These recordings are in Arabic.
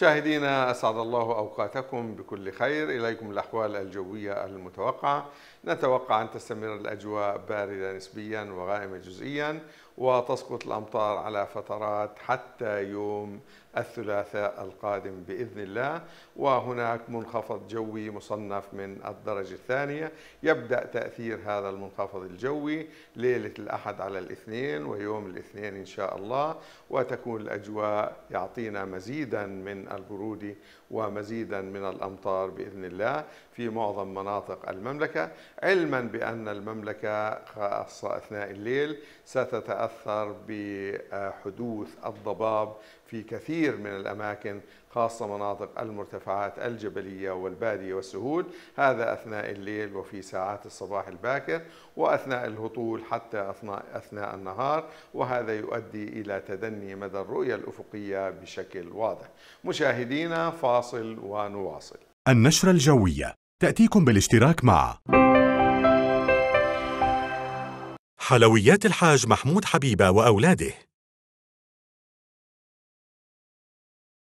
مشاهدينا أسعد الله أوقاتكم بكل خير إليكم الأحوال الجوية المتوقعة نتوقع أن تستمر الأجواء باردة نسبيا وغائمة جزئيا وتسقط الأمطار على فترات حتى يوم الثلاثاء القادم بإذن الله وهناك منخفض جوي مصنف من الدرجة الثانية يبدأ تأثير هذا المنخفض الجوي ليلة الأحد على الاثنين ويوم الاثنين إن شاء الله وتكون الأجواء يعطينا مزيدا من البرودة ومزيدا من الأمطار بإذن الله في معظم مناطق المملكة علما بأن المملكة خاصة أثناء الليل ستتأثر بحدوث الضباب في كثير من الأماكن خاصة مناطق المرتفعات الجبلية والبادية والسهول هذا أثناء الليل وفي ساعات الصباح الباكر وأثناء الهطول حتى أثناء, أثناء النهار وهذا يؤدي إلى تدني مدى الرؤية الأفقية بشكل واضح مشاهدينا فاصل ونواصل النشرة الجوية تأتيكم بالاشتراك مع حلويات الحاج محمود حبيبة وأولاده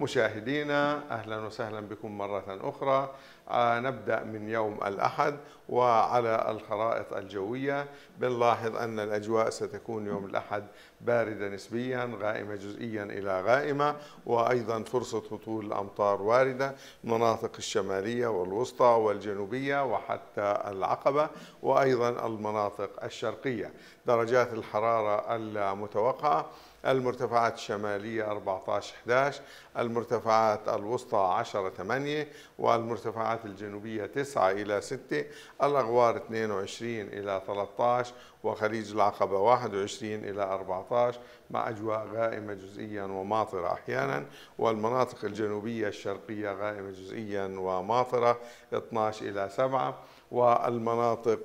مشاهدينا أهلا وسهلا بكم مرة أخرى آه، نبدأ من يوم الأحد وعلى الخرائط الجوية بنلاحظ أن الأجواء ستكون يوم الأحد باردة نسبيا غائمة جزئيا إلى غائمة وأيضا فرصة هطول الامطار واردة المناطق الشمالية والوسطى والجنوبية وحتى العقبة وأيضا المناطق الشرقية درجات الحرارة المتوقعة المرتفعات الشمالية 14-11 المرتفعات الوسطى 10 8 والمرتفعات الجنوبية 9 إلى 6 الأغوار 22 إلى 13 وخليج العقبة 21 إلى 14 مع أجواء غائمة جزئيا وماطرة أحيانا والمناطق الجنوبية الشرقية غائمة جزئيا وماطرة 12 إلى 7 والمناطق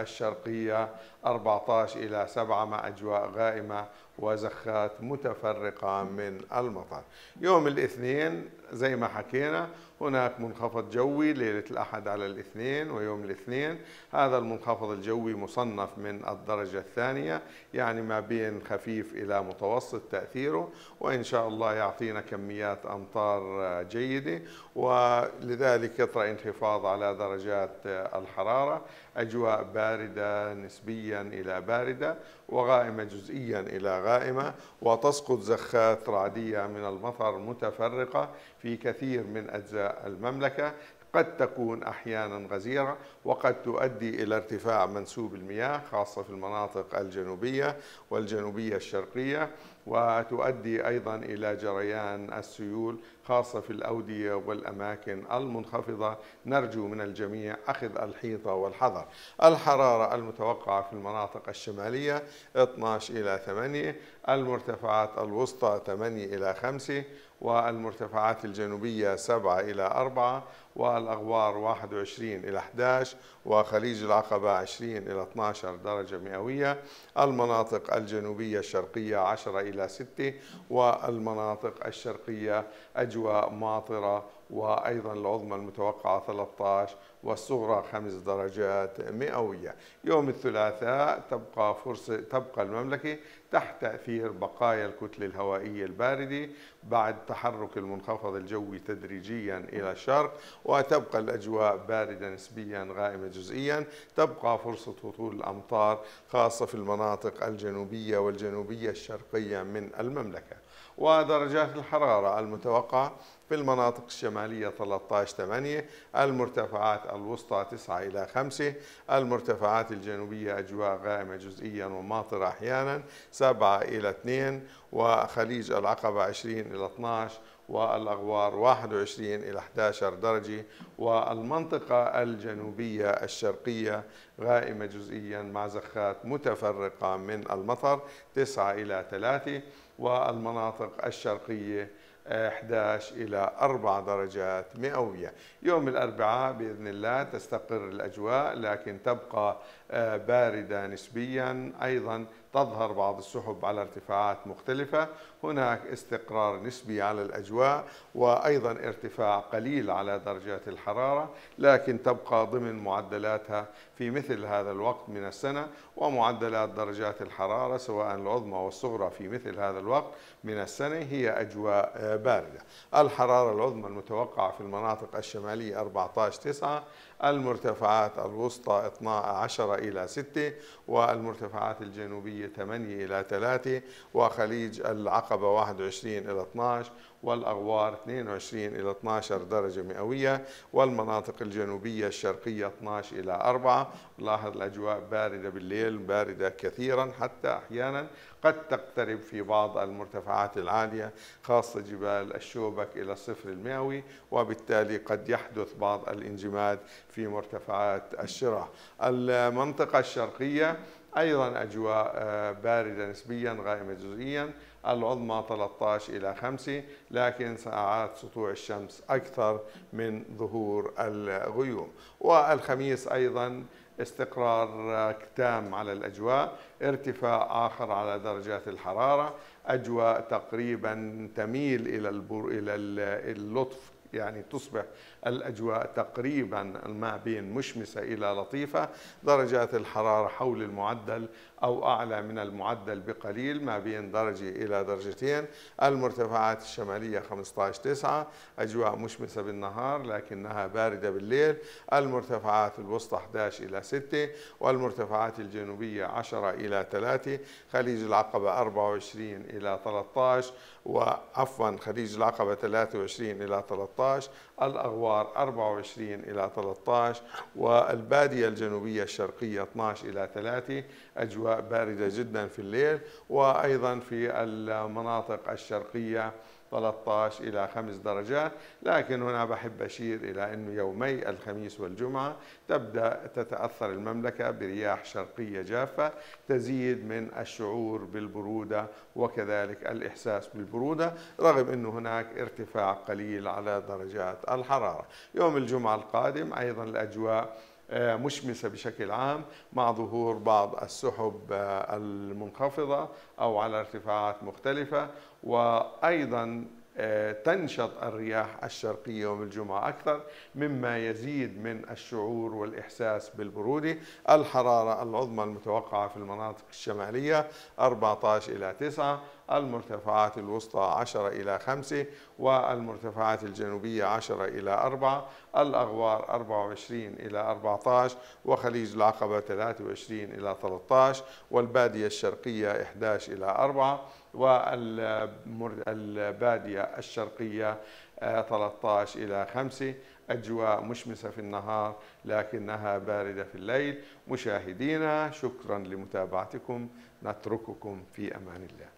الشرقية 14 إلى 7 مع أجواء غائمة وزخات متفرقة من المطر يوم الاثنين زي ما حكينا هناك منخفض جوي ليلة الأحد على الاثنين ويوم الاثنين هذا المنخفض الجوي مصنف من الدرجة الثانية يعني ما بين خفيف إلى متوسط تأثيره وإن شاء الله يعطينا كميات أمطار جيدة ولذلك يطرأ انخفاض على درجات الحرارة أجواء باردة نسبيا إلى باردة وغائمة جزئيا إلى غائمة وتسقط زخات رعدية من المطر متفرقة في كثير من أجزاء المملكة قد تكون أحيانا غزيرة وقد تؤدي إلى ارتفاع منسوب المياه خاصة في المناطق الجنوبية والجنوبية الشرقية وتؤدي أيضا إلى جريان السيول خاصة في الأودية والأماكن المنخفضة نرجو من الجميع أخذ الحيطة والحذر الحرارة المتوقعة في المناطق الشمالية 12 إلى 8 المرتفعات الوسطى 8 إلى 5 والمرتفعات الجنوبية 7 إلى 4 والأغوار 21 إلى 11 وخليج العقبة 20 إلى 12 درجة مئوية المناطق الجنوبية الشرقية 10 إلى 6 والمناطق الشرقية أجواء ماطرة وأيضا العظمى المتوقعة 13 والصغرى خمس درجات مئوية يوم الثلاثاء تبقى فرصة تبقى المملكة تحت تأثير بقايا الكتلة الهوائية الباردة بعد تحرك المنخفض الجوي تدريجيا إلى الشرق وتبقى الأجواء باردة نسبيا غائمة جزئيا تبقى فرصة هطول الأمطار خاصة في المناطق الجنوبية والجنوبية الشرقية من المملكة ودرجات الحرارة المتوقعة في المناطق الشمالية 13 8 المرتفعات الوسطى 9 إلى 5 المرتفعات الجنوبية أجواء غائمة جزئيا وماطرة أحيانا 7 إلى 2 وخليج العقبة 20 إلى 12 والأغوار 21 إلى 11 درجة والمنطقة الجنوبية الشرقية غائمة جزئيا مع زخات متفرقة من المطر 9 إلى 3 والمناطق الشرقيه 11 إلى 4 درجات مئوية يوم الأربعاء بإذن الله تستقر الأجواء لكن تبقى آه، باردة نسبيا أيضا تظهر بعض السحب على ارتفاعات مختلفة هناك استقرار نسبي على الأجواء وأيضا ارتفاع قليل على درجات الحرارة لكن تبقى ضمن معدلاتها في مثل هذا الوقت من السنة ومعدلات درجات الحرارة سواء العظمى والصغرى في مثل هذا الوقت من السنة هي أجواء آه، باردة الحرارة العظمى المتوقعة في المناطق الشمالية 14 9 المرتفعات الوسطى 12 إلى 6 والمرتفعات الجنوبية 8 إلى 3 وخليج العقبة 21 إلى 12 والأغوار 22 إلى 12 درجة مئوية والمناطق الجنوبية الشرقية 12 إلى 4 لاحظ الأجواء باردة بالليل باردة كثيرا حتى أحيانا قد تقترب في بعض المرتفعات العالية خاصة جبال الشوبك إلى الصفر المئوي وبالتالي قد يحدث بعض الانجماد في مرتفعات الشراع المنطقة الشرقية أيضا أجواء آه، باردة نسبيا غائمة جزئيا العظمى 13 إلى 5 لكن ساعات سطوع الشمس أكثر من ظهور الغيوم والخميس أيضا استقرار آه، تام على الأجواء ارتفاع آخر على درجات الحرارة أجواء تقريبا تميل إلى الى اللطف يعني تصبح الأجواء تقريبا ما بين مشمسة إلى لطيفة درجات الحرارة حول المعدل أو أعلى من المعدل بقليل ما بين درجة إلى درجتين المرتفعات الشمالية 15 9 أجواء مشمسة بالنهار لكنها باردة بالليل المرتفعات الوسطى 11 إلى 6 والمرتفعات الجنوبية 10 إلى 3 خليج العقبة 24 إلى 13 وعفوا خليج العقبة 23 إلى 13 الأغوار 24 إلى 13 والبادية الجنوبية الشرقية 12 إلى 3 أجواء باردة جدا في الليل وأيضا في المناطق الشرقية 13 إلى 5 درجات لكن هنا بحب أشير إلى أنه يومي الخميس والجمعة تبدأ تتأثر المملكة برياح شرقية جافة تزيد من الشعور بالبرودة وكذلك الإحساس بالبرودة رغم أنه هناك ارتفاع قليل على درجات الحرارة يوم الجمعة القادم أيضا الأجواء آه، مشمسة بشكل عام مع ظهور بعض السحب آه، المنخفضة أو على ارتفاعات مختلفة وأيضا آه، تنشط الرياح الشرقية يوم الجمعة أكثر مما يزيد من الشعور والإحساس بالبرودة الحرارة العظمى المتوقعة في المناطق الشمالية 14 إلى 9 المرتفعات الوسطى 10 إلى 5 والمرتفعات الجنوبية 10 إلى 4 الأغوار 24 إلى 14 وخليج العقبة 23 إلى 13 والبادية الشرقية 11 إلى 4 والبادية الشرقية 13 آه، إلى 5 أجواء مشمسة في النهار لكنها باردة في الليل مشاهدينا شكرا لمتابعتكم نترككم في أمان الله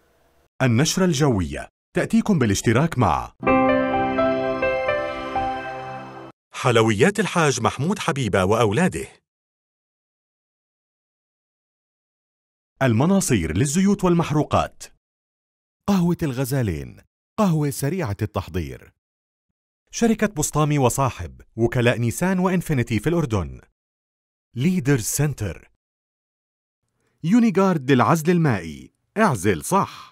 النشرة الجوية تأتيكم بالاشتراك مع حلويات الحاج محمود حبيبة وأولاده المناصير للزيوت والمحروقات قهوة الغزالين قهوة سريعة التحضير شركة بسطامي وصاحب وكلاء نيسان وإنفينيتي في الأردن ليدر سنتر يونيغارد للعزل المائي اعزل صح